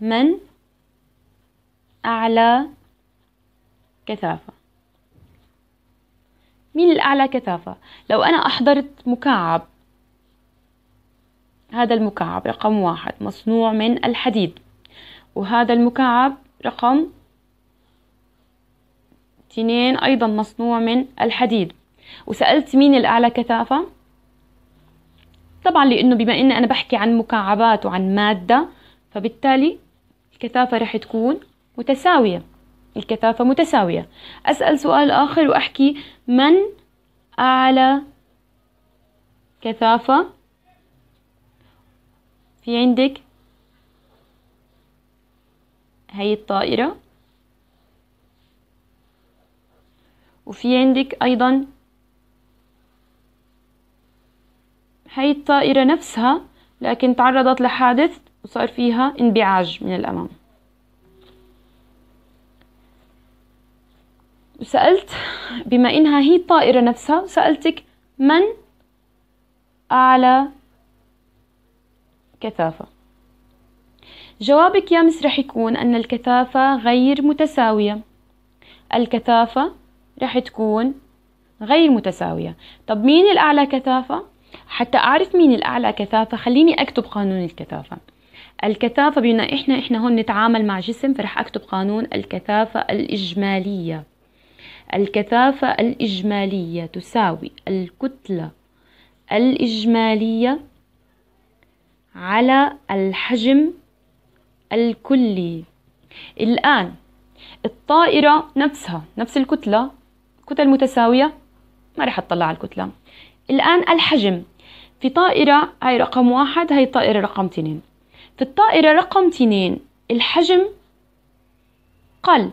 من أعلى كثافة مين الأعلى كثافة لو أنا أحضرت مكعب هذا المكعب رقم واحد مصنوع من الحديد وهذا المكعب رقم اثنين أيضا مصنوع من الحديد وسألت مين الأعلى كثافة طبعا لأنه بما أن أنا بحكي عن مكعبات وعن مادة فبالتالي الكثافة رح تكون متساوية الكثافة متساوية أسأل سؤال آخر وأحكي من أعلى كثافة في عندك هي الطائرة وفي عندك أيضا هي الطائرة نفسها لكن تعرضت لحادث وصار فيها انبعاج من الأمام وسألت بما إنها هي الطائرة نفسها سألتك من أعلى كثافة جوابك يا مس رح يكون أن الكثافة غير متساوية الكثافة رح تكون غير متساوية طب مين الأعلى كثافة؟ حتى أعرف مين الأعلى كثافة خليني أكتب قانون الكثافة الكثافة بما إحنا إحنا هون نتعامل مع جسم فرح أكتب قانون الكثافة الإجمالية الكثافة الإجمالية تساوي الكتلة الإجمالية على الحجم الكلي الآن الطائرة نفسها نفس الكتلة كتل متساوية ما رح أطلع على الكتلة الآن الحجم في طائرة هاي رقم واحد هاي الطائرة رقم اثنين في الطائرة رقم اثنين الحجم قل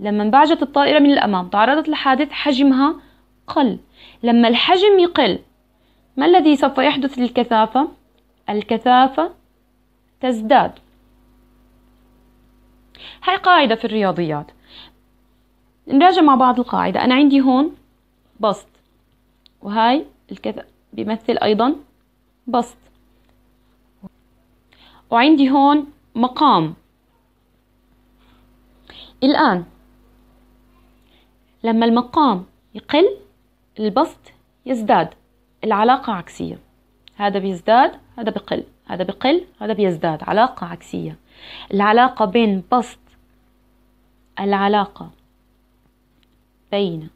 لما انبعجت الطائرة من الأمام تعرضت لحادث حجمها قل لما الحجم يقل ما الذي سوف يحدث للكثافة؟ الكثافة تزداد هاي قاعدة في الرياضيات نراجع مع بعض القاعدة أنا عندي هون بسط وهاي الكث... بيمثل أيضا بسط وعندي هون مقام الآن لما المقام يقل البسط يزداد العلاقة عكسية هذا بيزداد هذا بقل هذا بقل هذا بيزداد علاقة عكسية العلاقة بين بسط العلاقة بين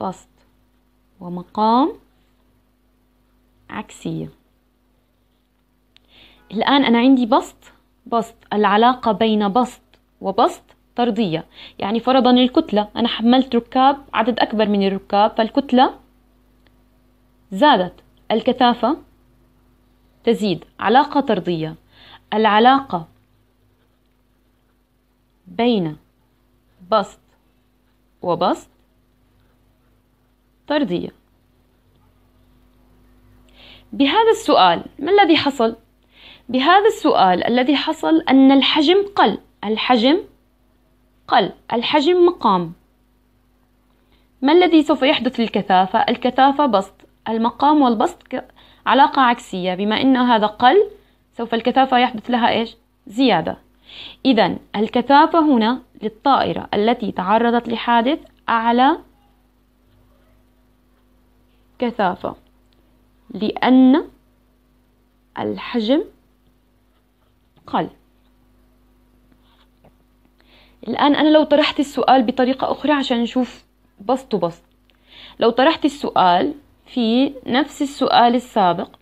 بسط ومقام عكسية الآن أنا عندي بسط بسط العلاقة بين بسط وبسط طردية يعني فرضا الكتلة أنا حملت ركاب عدد أكبر من الركاب فالكتلة زادت الكثافة تزيد علاقة طردية العلاقة بين بسط وبسط طردية بهذا السؤال ما الذي حصل؟ بهذا السؤال الذي حصل أن الحجم قل الحجم قل الحجم مقام ما الذي سوف يحدث للكثافة؟ الكثافة بسط المقام والبسط علاقة عكسية بما أن هذا قل سوف الكثافة يحدث لها إيش؟ زيادة إذا الكثافة هنا للطائرة التي تعرضت لحادث أعلى كثافة لأن الحجم قل الآن أنا لو طرحت السؤال بطريقة أخرى عشان نشوف بسط وبسط لو طرحت السؤال في نفس السؤال السابق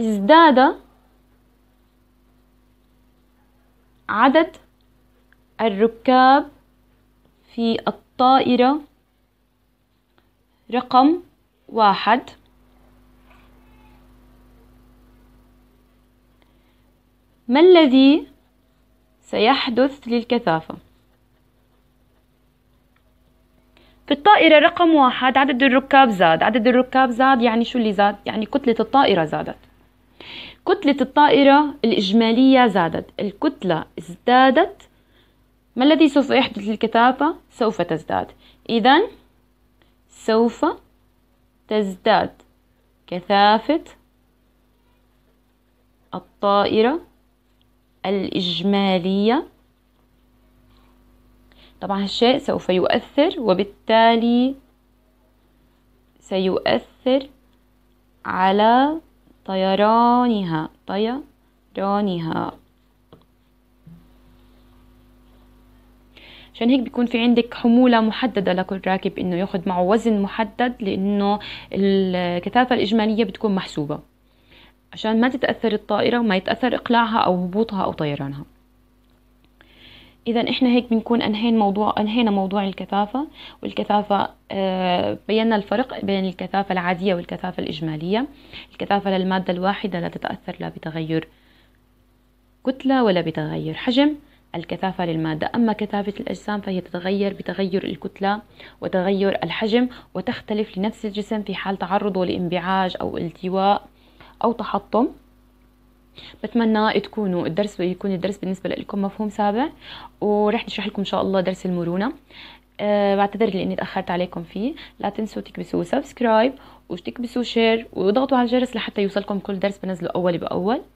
ازداد عدد الركاب في الطائرة رقم واحد ما الذي سيحدث للكثافة في الطائرة رقم واحد عدد الركاب زاد عدد الركاب زاد يعني شو اللي زاد يعني كتلة الطائرة زادت كتلة الطائرة الإجمالية زادت الكتلة ازدادت ما الذي سوف يحدث للكثافة سوف تزداد إذا سوف تزداد كثافة الطائرة الإجمالية طبعا هالشيء سوف يؤثر وبالتالي سيؤثر على طيرانها طيرانها عشان هيك بيكون في عندك حمولة محددة لكل راكب انه ياخد معه وزن محدد لانه الكثافة الاجمالية بتكون محسوبة عشان ما تتأثر الطائرة وما يتأثر اقلاعها او هبوطها او طيرانها اذا احنا هيك بنكون انهينا موضوع انهينا موضوع الكثافه والكثافه آه، بينا الفرق بين الكثافه العاديه والكثافه الاجماليه الكثافه للماده الواحده لا تتاثر لا بتغير كتله ولا بتغير حجم الكثافة للمادة أما كثافة الأجسام فهي تتغير بتغير الكتلة وتغير الحجم وتختلف لنفس الجسم في حال تعرضه لانبعاج أو التواء أو تحطم بتمنى تكونوا الدرس يكون الدرس بالنسبة لكم مفهوم سابع ورح نشرح لكم إن شاء الله درس المرونة أه بعتذر لاني تاخرت عليكم فيه لا تنسوا تكبسوا سبسكرايب وتكبسوا شير وضغطوا على الجرس لحتى يوصلكم كل درس بنزله اول باول